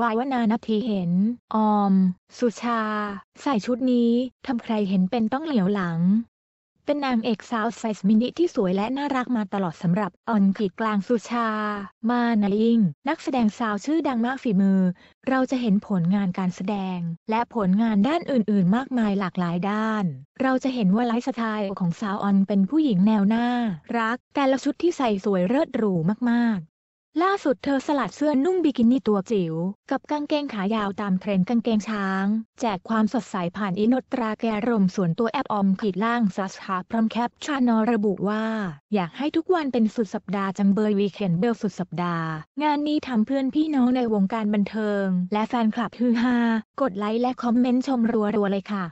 วายวนานัทีเห็น ออม สุชา ใส่ชุดนี้ทำใครเห็นเป็นต้องเหลียวหลัง เป็นนางเอกสาวไซส์มินิที่สวยและน่ารักมาตลอดสำหรับออนขีดกลางสุชา มานาลิงนักแสดงสาวชื่อดังมากฝีมือ เราจะเห็นผลงานการแสดงและผลงานด้านอื่นๆ มากมายหลากหลายด้าน เราจะเห็นว่าไลฟ์สไตล์ของสาวออนเป็นผู้หญิงแนวหน้ารักแต่ละชุดที่ใส่สวยเลิศหรูมาก ๆล่าสุดเธอสลัดเสื้อนุ่งบิกินี่ตัวจิ๋วกับกางเกงขายาวตามเทรนด์กางเกงช้าง แจกความสดใสผ่านอินตราแกรม ส่วนตัวแอปออมขีดล่างซัสฮาพร้อมแคปชานอระบุว่าอยากให้ทุกวันเป็นสุดสัปดาห์จังเบยวีเคนเบลสุดสัปดาห์ งานนี้ทำเพื่อนพี่น้องในวงการบันเทิง และแฟนคลับฮือฮากดไลค์และคอมเมนต์ชมรัวๆเลยค่ะ